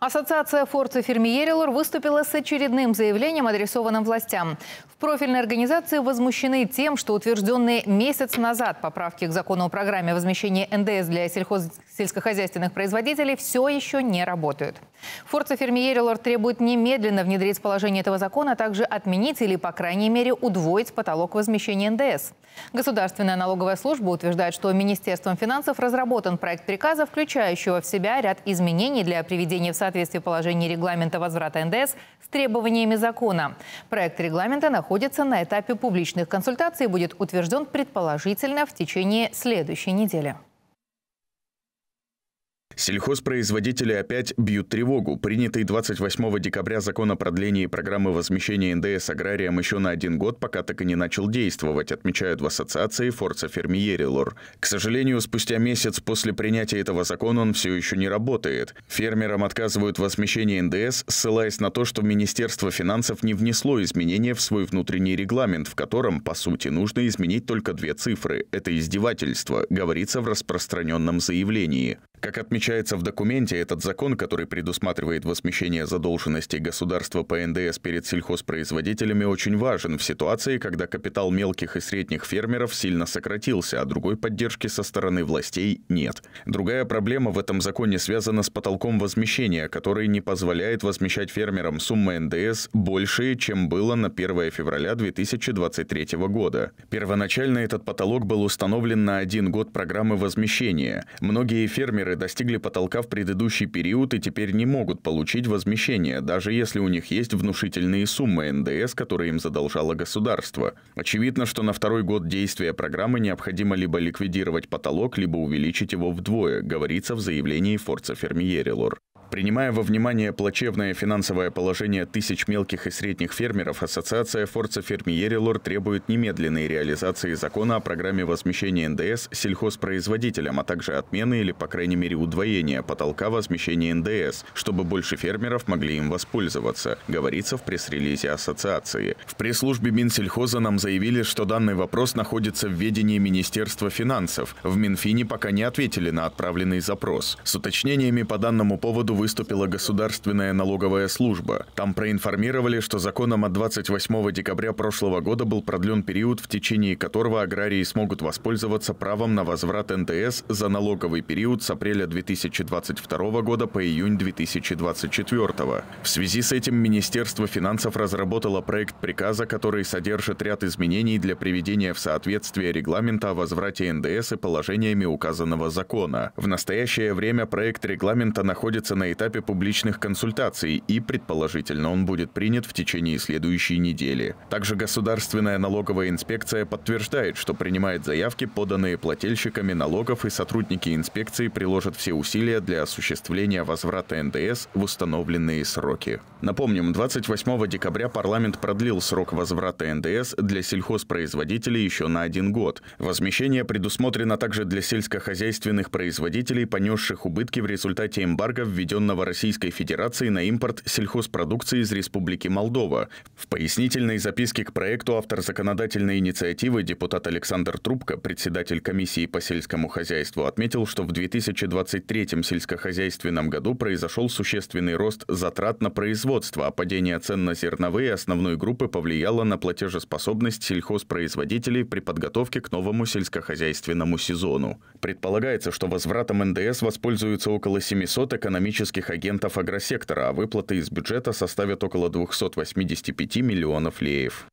Ассоциация «Форца Фермиерилор» выступила с очередным заявлением, адресованным властям. В профильной организации возмущены тем, что утвержденные месяц назад поправки к закону о программе возмещения НДС для сельхоз... сельскохозяйственных производителей все еще не работают. Форца Фермиерилор требует немедленно внедрить положение этого закона, а также отменить или, по крайней мере, удвоить потолок возмещения НДС. Государственная налоговая служба утверждает, что Министерством финансов разработан проект приказа, включающего в себя ряд изменений для приведения в соответствие положений регламента возврата НДС с требованиями закона. Проект регламента находится на этапе публичных консультаций и будет утвержден предположительно в течение следующей недели. Сельхозпроизводители опять бьют тревогу. Принятый 28 декабря закон о продлении программы возмещения НДС аграриям еще на один год пока так и не начал действовать, отмечают в ассоциации Форца Фермиерилор. К сожалению, спустя месяц после принятия этого закона он все еще не работает. Фермерам отказывают в возмещении НДС, ссылаясь на то, что Министерство финансов не внесло изменения в свой внутренний регламент, в котором, по сути, нужно изменить только две цифры. Это издевательство, говорится в распространенном заявлении. Как отмечается в документе, этот закон, который предусматривает возмещение задолженности государства по НДС перед сельхозпроизводителями, очень важен в ситуации, когда капитал мелких и средних фермеров сильно сократился, а другой поддержки со стороны властей нет. Другая проблема в этом законе связана с потолком возмещения, который не позволяет возмещать фермерам суммы НДС больше, чем было на 1 февраля 2023 года. Первоначально этот потолок был установлен на один год программы возмещения. Многие фермеры Фермеры достигли потолка в предыдущий период и теперь не могут получить возмещение, даже если у них есть внушительные суммы НДС, которые им задолжало государство. Очевидно, что на второй год действия программы необходимо либо ликвидировать потолок, либо увеличить его вдвое, говорится в заявлении Форца Фермиерилор. Принимая во внимание плачевное финансовое положение тысяч мелких и средних фермеров, Ассоциация Форца Фермиерилор требует немедленной реализации закона о программе возмещения НДС сельхозпроизводителям, а также отмены или, по крайней мере, удвоения потолка возмещения НДС, чтобы больше фермеров могли им воспользоваться, говорится в пресс-релизе Ассоциации. В пресс-службе Минсельхоза нам заявили, что данный вопрос находится в ведении Министерства финансов. В Минфине пока не ответили на отправленный запрос. С уточнениями по данному поводу выступила Государственная налоговая служба. Там проинформировали, что законом от 28 декабря прошлого года был продлен период, в течение которого аграрии смогут воспользоваться правом на возврат НДС за налоговый период с апреля 2022 года по июнь 2024. В связи с этим Министерство финансов разработало проект приказа, который содержит ряд изменений для приведения в соответствие регламента о возврате НДС и положениями указанного закона. В настоящее время проект регламента находится на этапе публичных консультаций, и, предположительно, он будет принят в течение следующей недели. Также Государственная налоговая инспекция подтверждает, что принимает заявки, поданные плательщиками налогов, и сотрудники инспекции приложат все усилия для осуществления возврата НДС в установленные сроки. Напомним, 28 декабря парламент продлил срок возврата НДС для сельхозпроизводителей еще на один год. Возмещение предусмотрено также для сельскохозяйственных производителей, понесших убытки в результате эмбарго, введенного запрещенного Российской Федерации на импорт сельхозпродукции из Республики Молдова. В пояснительной записке к проекту автор законодательной инициативы депутат Александр Трубко, председатель комиссии по сельскому хозяйству, отметил, что в 2023 сельскохозяйственном году произошел существенный рост затрат на производство, а падение цен на зерновые основной группы повлияло на платежеспособность сельхозпроизводителей при подготовке к новому сельскохозяйственному сезону. Предполагается, что возвратом НДС воспользуются около 700 экономических коммерческих агентов агросектора, а выплаты из бюджета составят около 285 миллионов леев.